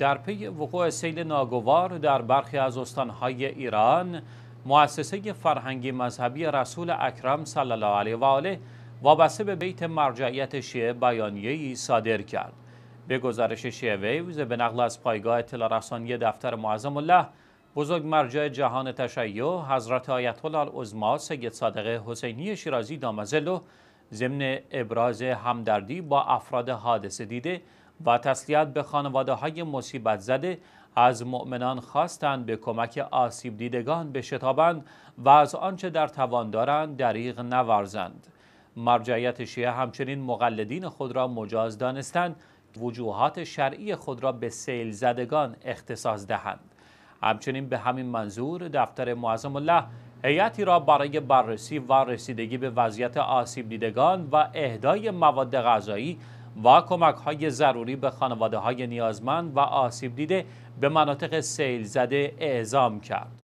در پی وقوع سیل ناگوار در برخی از استانهای ایران مؤسسه فرهنگی مذهبی رسول اکرم صلی الله علیه و آله وابسته به بیت مرجعیت شیعه بیانیه‌ای صادر کرد به گزارش شیعه ویوز به نقل از پایگاه اطلاع رسانی دفتر معظم الله بزرگ مرجع جهان تشیع حضرت آیت الله سید صادق حسینی شیرازی دامزلو ضمن ابراز همدردی با افراد حادثه دیده و تسلیت به خانواده های مصیبت زده از مؤمنان خواستند به کمک آسیب دیدگان بشتابند و از آنچه در توان دارند دریغ نورزند مرجعیت شیعه همچنین مقلدین خود را مجاز دانستند وجوهات شرعی خود را به سیل زدگان اختصاص دهند همچنین به همین منظور دفتر معظم الله هیئتی را برای بررسی و رسیدگی به وضعیت آسیب دیدگان و اهدای مواد غذایی و کمک های ضروری به خانواده های نیازمند و آسیب دیده به مناطق سیل زده اعزام کرد.